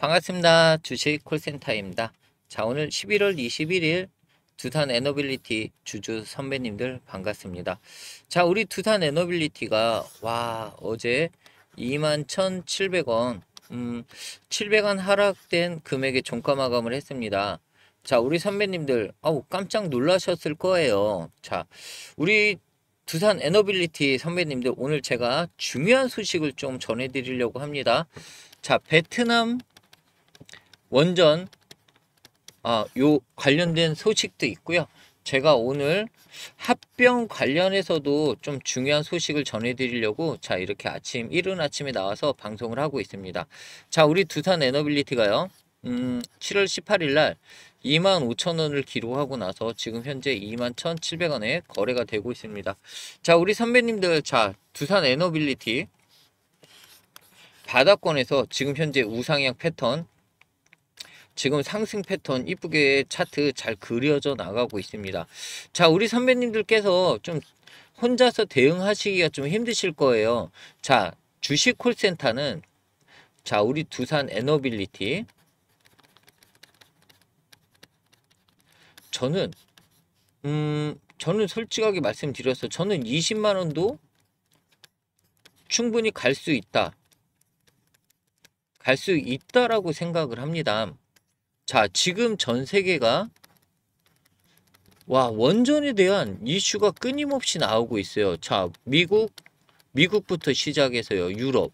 반갑습니다. 주식 콜센터입니다. 자, 오늘 11월 21일 두산 에너빌리티 주주 선배님들 반갑습니다. 자, 우리 두산 에너빌리티가 와, 어제 21,700원 음, 700원 하락된 금액의 종가 마감을 했습니다. 자, 우리 선배님들 아우 깜짝 놀라셨을 거예요. 자, 우리 두산 에너빌리티 선배님들 오늘 제가 중요한 소식을 좀 전해 드리려고 합니다. 자, 베트남 원전 아, 요 관련된 소식도 있고요. 제가 오늘 합병 관련해서도 좀 중요한 소식을 전해드리려고 자 이렇게 아침 이른 아침에 나와서 방송을 하고 있습니다. 자 우리 두산 에너빌리티가요. 음, 7월 18일 날 25,000원을 기록하고 나서 지금 현재 21,700원에 거래가 되고 있습니다. 자 우리 선배님들 자 두산 에너빌리티 바닥권에서 지금 현재 우상향 패턴 지금 상승 패턴 이쁘게 차트 잘 그려져 나가고 있습니다. 자, 우리 선배님들께서 좀 혼자서 대응하시기가 좀 힘드실 거예요. 자, 주식 콜센터는 자, 우리 두산 에너빌리티 저는 음, 저는 솔직하게 말씀드렸어. 저는 20만 원도 충분히 갈 수 있다. 갈 수 있다라고 생각을 합니다. 자, 지금 전 세계가 와, 원전에 대한 이슈가 끊임없이 나오고 있어요. 자, 미국, 미국부터 시작해서요. 유럽,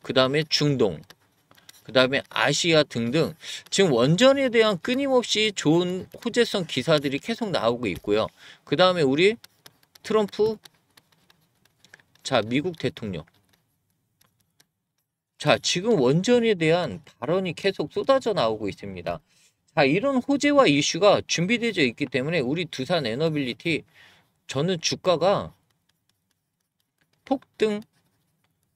그 다음에 중동, 그 다음에 아시아 등등 지금 원전에 대한 끊임없이 좋은 호재성 기사들이 계속 나오고 있고요. 그 다음에 우리 트럼프, 자, 미국 대통령. 자, 지금 원전에 대한 발언이 계속 쏟아져 나오고 있습니다. 자, 이런 호재와 이슈가 준비되어 있기 때문에 우리 두산 에너빌리티 저는 주가가 폭등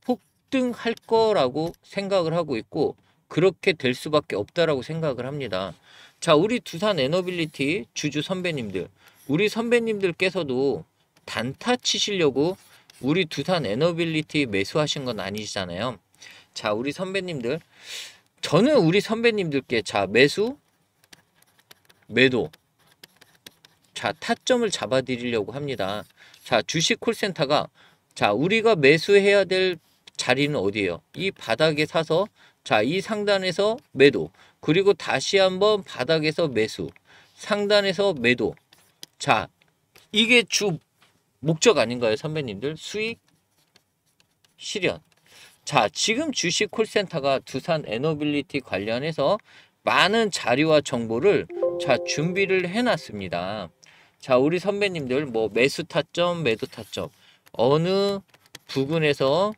폭등할 거라고 생각을 하고 있고 그렇게 될 수밖에 없다라고 생각을 합니다. 자, 우리 두산 에너빌리티 주주 선배님들, 우리 선배님들께서도 단타 치시려고 우리 두산 에너빌리티 매수하신 건 아니잖아요. 자, 우리 선배님들. 저는 우리 선배님들께 자, 매수, 매도. 자, 타점을 잡아 드리려고 합니다. 자, 주식 콜센터가 자, 우리가 매수해야 될 자리는 어디에요이 바닥에 사서 자, 이 상단에서 매도. 그리고 다시 한번 바닥에서 매수. 상단에서 매도. 자, 이게 주 목적 아닌가요, 선배님들? 수익 실현. 자, 지금 주식 콜센터가 두산 에너빌리티 관련해서 많은 자료와 정보를 자, 준비를 해놨습니다. 자, 우리 선배님들 뭐 매수 타점, 매도 타점 어느 부근에서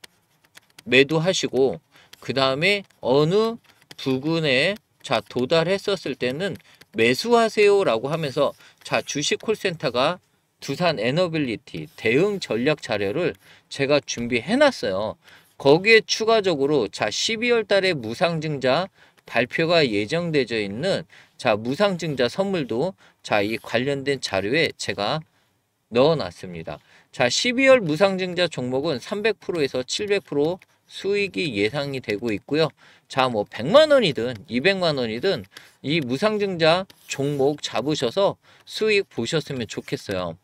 매도하시고 그 다음에 어느 부근에 자 도달했었을 때는 매수하세요라고 하면서 자 주식 콜센터가 두산 에너빌리티 대응 전략 자료를 제가 준비해 놨어요. 거기에 추가적으로 자 12월 달에 무상증자 발표가 예정되어 있는 자 무상증자 선물도 자 이 관련된 자료에 제가 넣어놨습니다. 자 12월 무상증자 종목은 300%에서 700% 수익이 예상이 되고 있고요. 자, 뭐 100만 원이든 200만 원이든 이 무상증자 종목 잡으셔서 수익 보셨으면 좋겠어요.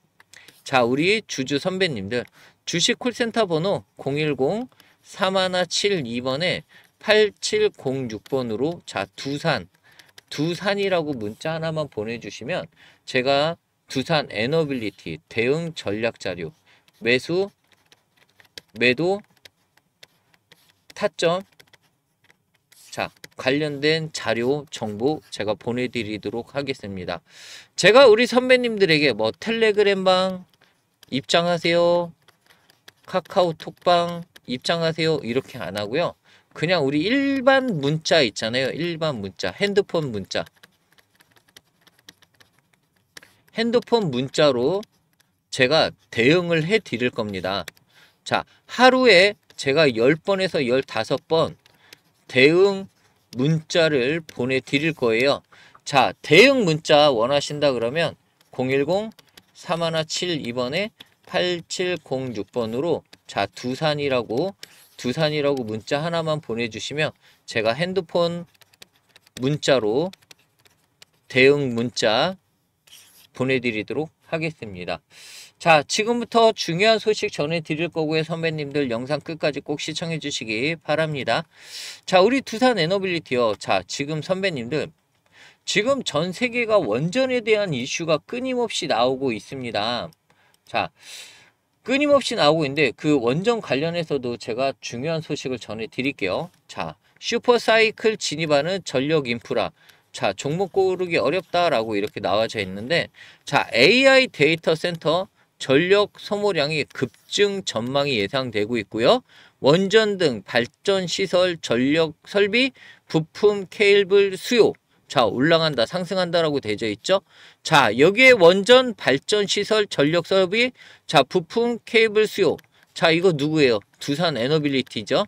자, 우리 주주 선배님들 주식 콜센터 번호 010 3하나 7 2번에 8706번으로 자 두산 두산이라고 문자 하나만 보내주시면 제가 두산 에너빌리티 대응 전략 자료 매수 매도 타점 자 관련된 자료 정보 제가 보내드리도록 하겠습니다 제가 우리 선배님들에게 뭐 텔레그램방 입장하세요 카카오톡방 입장하세요 이렇게 안 하고요. 그냥 우리 일반 문자 있잖아요. 일반 문자, 핸드폰 문자. 핸드폰 문자로 제가 대응을 해 드릴 겁니다. 자, 하루에 제가 10번에서 15번 대응 문자를 보내 드릴 거예요. 자, 대응 문자 원하신다 그러면 010 3172번에 8706번으로 자 두산이라고 두산이라고 문자 하나만 보내주시면 제가 핸드폰 문자로 대응 문자 보내드리도록 하겠습니다. 자, 지금부터 중요한 소식 전해드릴 거고요. 선배님들 영상 끝까지 꼭 시청해 주시기 바랍니다. 자, 우리 두산 에너빌리티요. 자, 지금 선배님들 지금 전 세계가 원전에 대한 이슈가 끊임없이 나오고 있습니다. 자, 끊임없이 나오고 있는데 그 원전 관련해서도 제가 중요한 소식을 전해드릴게요. 자, 슈퍼사이클 진입하는 전력 인프라. 자, 종목 고르기 어렵다라고 이렇게 나와져 있는데 자, AI 데이터 센터 전력 소모량이 급증 전망이 예상되고 있고요. 원전 등 발전 시설 전력 설비 부품 케이블 수요 자 올라간다 상승한다라고 되어 있죠 자 여기에 원전 발전 시설 전력 설비 자 부품 케이블 수요 자 이거 누구예요 두산 에너빌리티죠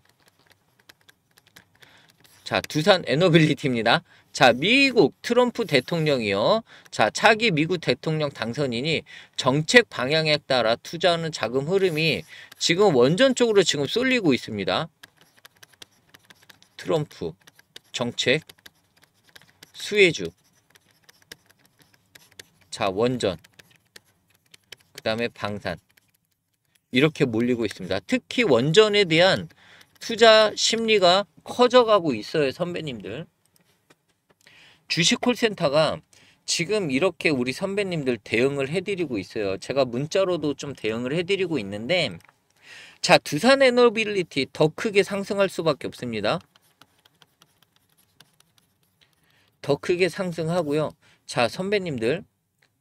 자 두산 에너빌리티입니다 자 미국 트럼프 대통령이요 자 차기 미국 대통령 당선인이 정책 방향에 따라 투자하는 자금 흐름이 지금 원전 쪽으로 지금 쏠리고 있습니다 트럼프 정책 수혜주 자 원전 그 다음에 방산 이렇게 몰리고 있습니다. 특히 원전에 대한 투자 심리가 커져가고 있어요 선배님들 주식 콜센터가 지금 이렇게 우리 선배님들 대응을 해드리고 있어요. 제가 문자로도 좀 대응을 해드리고 있는데 자 두산에너빌리티 더 크게 상승할 수밖에 없습니다. 더 크게 상승하고요. 자, 선배님들,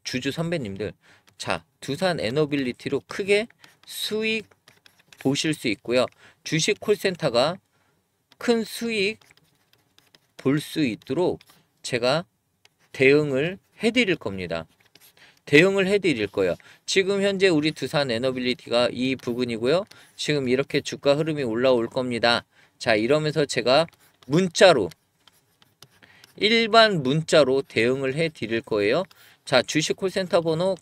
주주 선배님들, 자, 두산 에너빌리티로 크게 수익 보실 수 있고요. 주식 콜센터가 큰 수익 볼 수 있도록 제가 대응을 해드릴 겁니다. 대응을 해드릴 거예요. 지금 현재 우리 두산 에너빌리티가 이 부근이고요. 지금 이렇게 주가 흐름이 올라올 겁니다. 자 이러면서 제가 문자로 일반 문자로 대응을 해 드릴 거예요. 자, 주식 콜센터 번호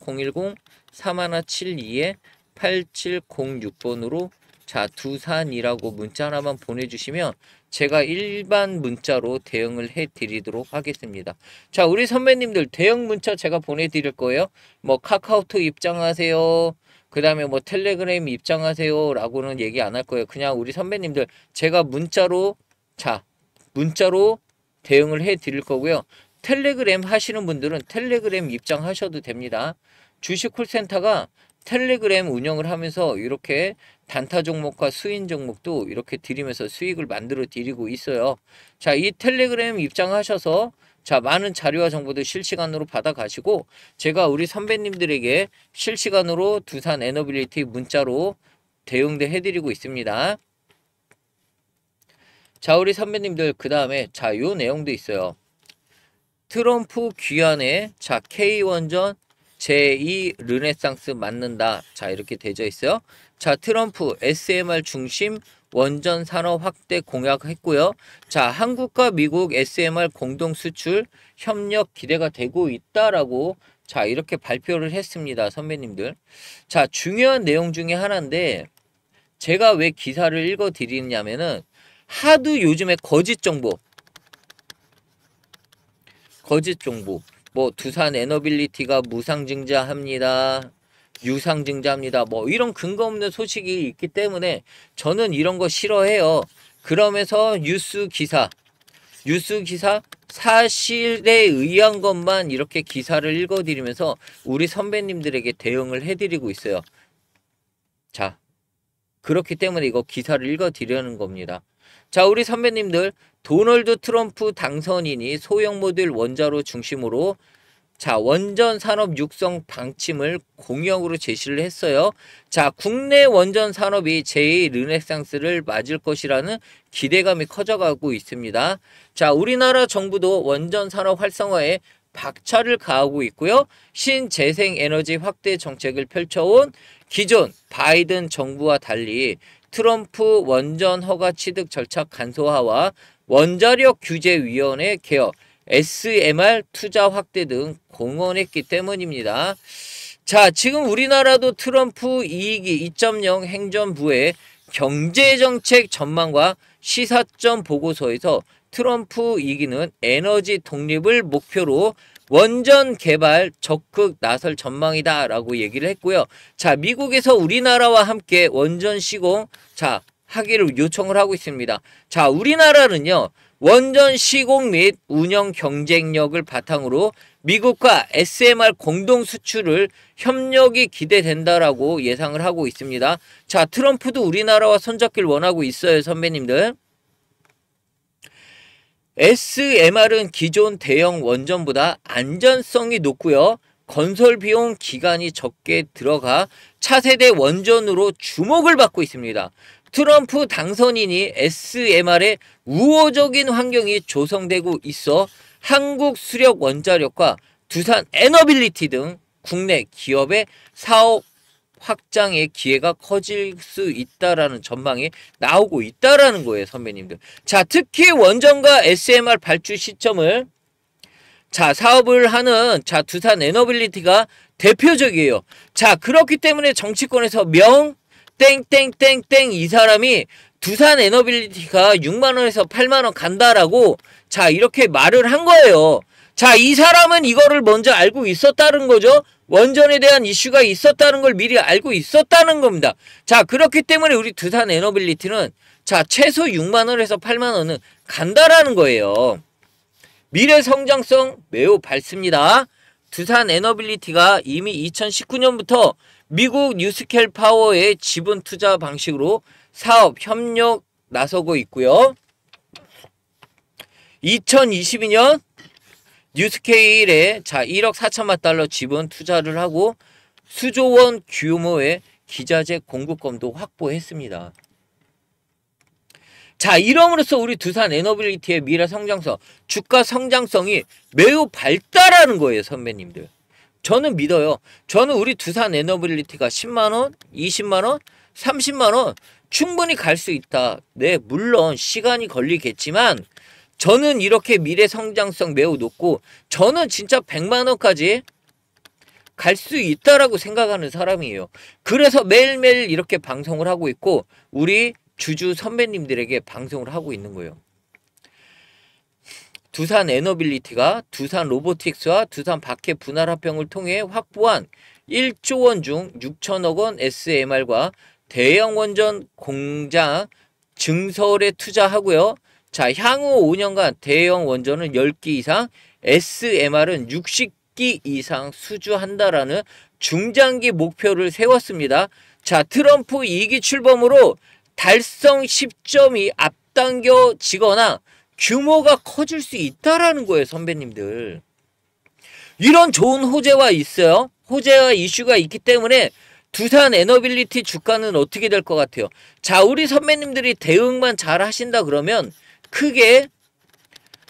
010-3172-8706번으로 자, 두산이라고 문자 하나만 보내주시면 제가 일반 문자로 대응을 해드리도록 하겠습니다. 자, 우리 선배님들 대응 문자 제가 보내드릴 거예요. 뭐 카카오톡 입장하세요. 그 다음에 뭐 텔레그램 입장하세요. 라고는 얘기 안 할 거예요. 그냥 우리 선배님들 제가 문자로 자, 문자로 대응을 해 드릴 거고요. 텔레그램 하시는 분들은 텔레그램 입장하셔도 됩니다. 주식 콜센터가 텔레그램 운영을 하면서 이렇게 단타 종목과 수인 종목도 이렇게 드리면서 수익을 만들어 드리고 있어요. 자, 이 텔레그램 입장하셔서 자, 많은 자료와 정보도 실시간으로 받아가시고 제가 우리 선배님들에게 실시간으로 두산 에너빌리티 문자로 대응도 해드리고 있습니다. 자 우리 선배님들 그 다음에 자요 내용도 있어요. 트럼프 귀환에 자 K1전 제2 르네상스 맞는다. 자 이렇게 되어 있어요. 자 트럼프 SMR 중심 원전 산업 확대 공약했고요. 자 한국과 미국 SMR 공동 수출 협력 기대가 되고 있다라고 자 이렇게 발표를 했습니다. 선배님들. 자 중요한 내용 중에 하나인데 제가 왜 기사를 읽어 드리냐면은 하도 요즘에 거짓 정보 거짓 정보 뭐 두산 에너빌리티가 무상증자합니다. 유상증자합니다. 뭐 이런 근거 없는 소식이 있기 때문에 저는 이런 거 싫어해요. 그러면서 뉴스 기사, 뉴스 기사 사실에 의한 것만 이렇게 기사를 읽어드리면서 우리 선배님들에게 대응을 해드리고 있어요. 자, 그렇기 때문에 이거 기사를 읽어드리는 겁니다. 자 우리 선배님들 도널드 트럼프 당선인이 소형 모듈 원자로 중심으로 자 원전 산업 육성 방침을 공약으로 제시를 했어요. 자 국내 원전 산업이 제2 르네상스를 맞을 것이라는 기대감이 커져가고 있습니다. 자 우리나라 정부도 원전 산업 활성화에 박차를 가하고 있고요. 신재생에너지 확대 정책을 펼쳐온 기존 바이든 정부와 달리 트럼프 원전 허가 취득 절차 간소화와 원자력 규제위원회 개혁, SMR 투자 확대 등공언했기 때문입니다. 자, 지금 우리나라도 트럼프 이익이 2.0 행정부의 경제정책 전망과 시사점 보고서에서 트럼프 이기는 에너지 독립을 목표로 원전 개발 적극 나설 전망이다 라고 얘기를 했고요. 자, 미국에서 우리나라와 함께 원전 시공, 자, 하기를 요청을 하고 있습니다. 자, 우리나라는요, 원전 시공 및 운영 경쟁력을 바탕으로 미국과 SMR 공동 수출을 협력이 기대된다라고 예상을 하고 있습니다. 자, 트럼프도 우리나라와 손잡길 원하고 있어요, 선배님들. SMR은 기존 대형 원전보다 안전성이 높고요. 건설 비용 기간이 적게 들어가 차세대 원전으로 주목을 받고 있습니다. 트럼프 당선인이 SMR의 우호적인 환경이 조성되고 있어 한국 수력 원자력과 두산 에너빌리티 등 국내 기업의 사업 확장의 기회가 커질 수 있다라는 전망이 나오고 있다라는 거예요, 선배님들. 자, 특히 원전과 SMR 발주 시점을 자, 사업을 하는 자, 두산 에너빌리티가 대표적이에요. 자, 그렇기 때문에 정치권에서 명 땡땡땡땡 이 사람이 두산 에너빌리티가 6만 원에서 8만 원 간다라고 자, 이렇게 말을 한 거예요. 자, 이 사람은 이거를 먼저 알고 있었다는 거죠. 원전에 대한 이슈가 있었다는 걸 미리 알고 있었다는 겁니다. 자, 그렇기 때문에 우리 두산 에너빌리티는 자, 최소 6만 원에서 8만 원은 간다라는 거예요. 미래 성장성 매우 밝습니다. 두산 에너빌리티가 이미 2019년부터 미국 뉴스켈 파워의 지분 투자 방식으로 사업 협력 나서고 있고요. 2022년 뉴스케일에 자 1억 4천만 달러 지분 투자를 하고 수조원 규모의 기자재 공급권도 확보했습니다. 자 이러므로써 우리 두산 에너빌리티의 미래 성장성 주가 성장성이 매우 발달하는 거예요 선배님들 저는 믿어요 저는 우리 두산 에너빌리티가 10만원 20만원 30만원 충분히 갈 수 있다 네 물론 시간이 걸리겠지만 저는 이렇게 미래 성장성 매우 높고 저는 진짜 100만 원까지 갈 수 있다라고 생각하는 사람이에요. 그래서 매일매일 이렇게 방송을 하고 있고 우리 주주 선배님들에게 방송을 하고 있는 거예요. 두산 에너빌리티가 두산 로보틱스와 두산 박해 분할 합병을 통해 확보한 1조 원 중 6천억 원 SMR과 대형 원전 공장 증설에 투자하고요. 자, 향후 5년간 대형 원전은 10기 이상, SMR은 60기 이상 수주한다라는 중장기 목표를 세웠습니다. 자, 트럼프 2기 출범으로 달성 10점이 앞당겨지거나 규모가 커질 수 있다라는 거예요, 선배님들. 이런 좋은 호재와 있어요. 호재와 이슈가 있기 때문에 두산 에너빌리티 주가는 어떻게 될 것 같아요? 자, 우리 선배님들이 대응만 잘 하신다 그러면 크게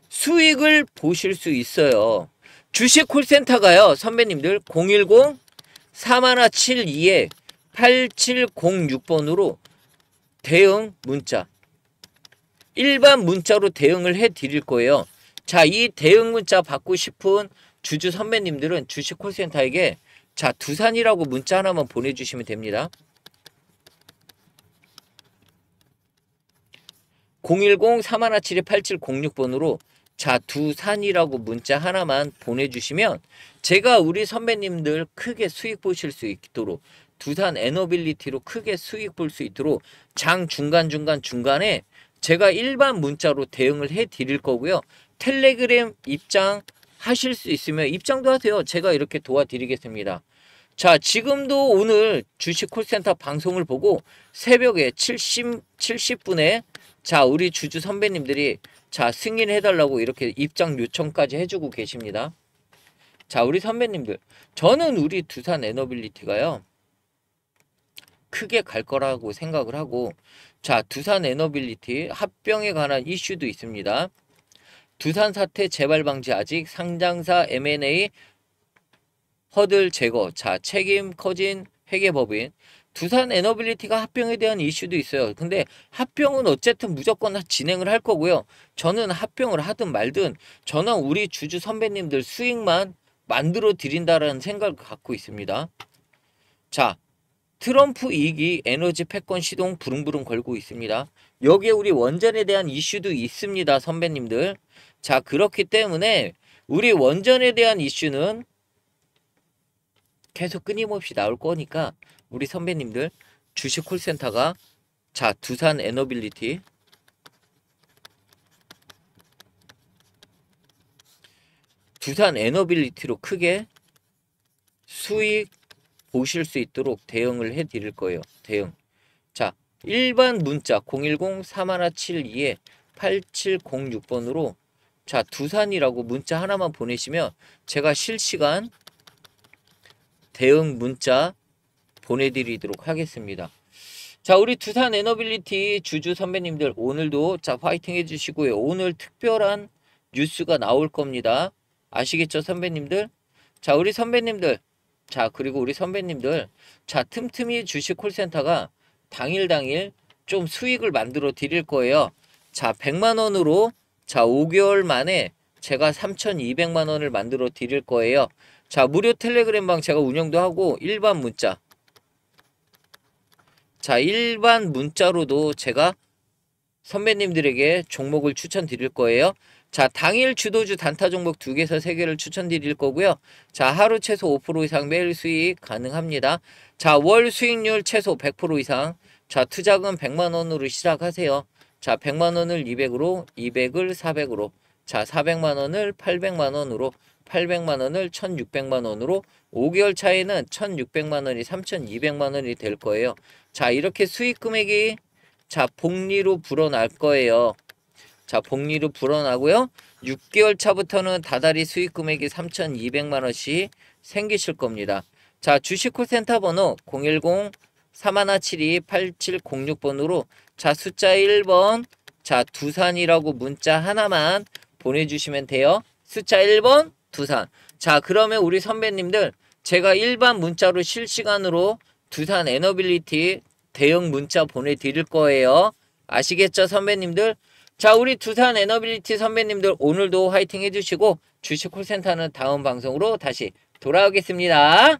수익을 보실 수 있어요. 주식 콜센터가요. 선배님들 0 1 0 4 1 7 2 8706번으로 대응 문자 일반 문자로 대응을 해 드릴 거예요. 자, 이 대응 문자 받고 싶은 주주 선배님들은 주식 콜센터에게 자, 두산이라고 문자 하나만 보내주시면 됩니다. 010-3177-8706번으로 자두산이라고 문자 하나만 보내주시면 제가 우리 선배님들 크게 수익 보실 수 있도록 두산 에너빌리티로 크게 수익 볼 수 있도록 장 중간중간 중간에 제가 일반 문자로 대응을 해 드릴 거고요. 텔레그램 입장 하실 수 있으면 입장도 하세요. 제가 이렇게 도와드리겠습니다. 자, 지금도 오늘 주식 콜센터 방송을 보고 새벽에 70, 70분에 자 우리 주주 선배님들이 자 승인해달라고 이렇게 입장 요청까지 해주고 계십니다. 자 우리 선배님들 저는 우리 두산 에너빌리티가요 크게 갈 거라고 생각을 하고 자 두산 에너빌리티 합병에 관한 이슈도 있습니다. 두산 사태 재발 방지 아직 상장사 M&A 허들 제거 자 책임 커진 회계법인 부산 에너빌리티가 합병에 대한 이슈도 있어요. 근데 합병은 어쨌든 무조건 진행을 할 거고요. 저는 합병을 하든 말든 저는 우리 주주 선배님들 수익만 만들어 드린다라는 생각을 갖고 있습니다. 자, 트럼프 이익이 에너지 패권 시동 부릉부릉 걸고 있습니다. 여기에 우리 원전에 대한 이슈도 있습니다, 선배님들. 자, 그렇기 때문에 우리 원전에 대한 이슈는 계속 끊임없이 나올 거니까 우리 선배님들 주식 콜센터가 자 두산 에너빌리티 두산 에너빌리티로 크게 수익 보실 수 있도록 대응을 해 드릴 거예요. 대응. 자, 일반 문자 010-3172-8706번으로 자, 두산이라고 문자 하나만 보내시면 제가 실시간 대응 문자 보내드리도록 하겠습니다. 자 우리 두산 에너빌리티 주주 선배님들 오늘도 자 파이팅 해주시고요. 오늘 특별한 뉴스가 나올 겁니다. 아시겠죠 선배님들? 자 우리 선배님들 자 그리고 우리 선배님들 자 틈틈이 주식 콜센터가 당일 당일 좀 수익을 만들어 드릴 거예요. 자 100만 원으로 자 5개월 만에 제가 3,200만 원을 만들어 드릴 거예요. 자 무료 텔레그램 방 제가 운영도 하고 일반 문자 자 일반 문자로도 제가 선배님들에게 종목을 추천드릴 거예요. 자 당일 주도주 단타 종목 두개에서세개를 추천드릴 거고요. 자 하루 최소 5% 이상 매일 수익 가능합니다. 자 월 수익률 최소 100% 이상 자 투자금 100만원으로 시작하세요. 자 100만원을 200으로 200을 400으로 자 400만원을 800만원으로 800만원을 1600만원으로 5개월 차에는 1600만원이 3200만원이 될 거예요. 자, 이렇게 수익 금액이 자, 복리로 불어날 거예요. 자, 복리로 불어나고요. 6개월 차부터는 다달이 수익 금액이 3,200만 원씩 생기실 겁니다. 자, 주식 콜센터 번호 010 3172-8706번으로 자 숫자 1번 자 두산이라고 문자 하나만 보내주시면 돼요. 숫자 1번 두산. 자 그러면 우리 선배님들 제가 일반 문자로 실시간으로 두산 에너빌리티 대형 문자 보내드릴 거예요. 아시겠죠 선배님들? 자 우리 두산 에너빌리티 선배님들 오늘도 화이팅 해주시고 주식콜센터는 다음 방송으로 다시 돌아오겠습니다.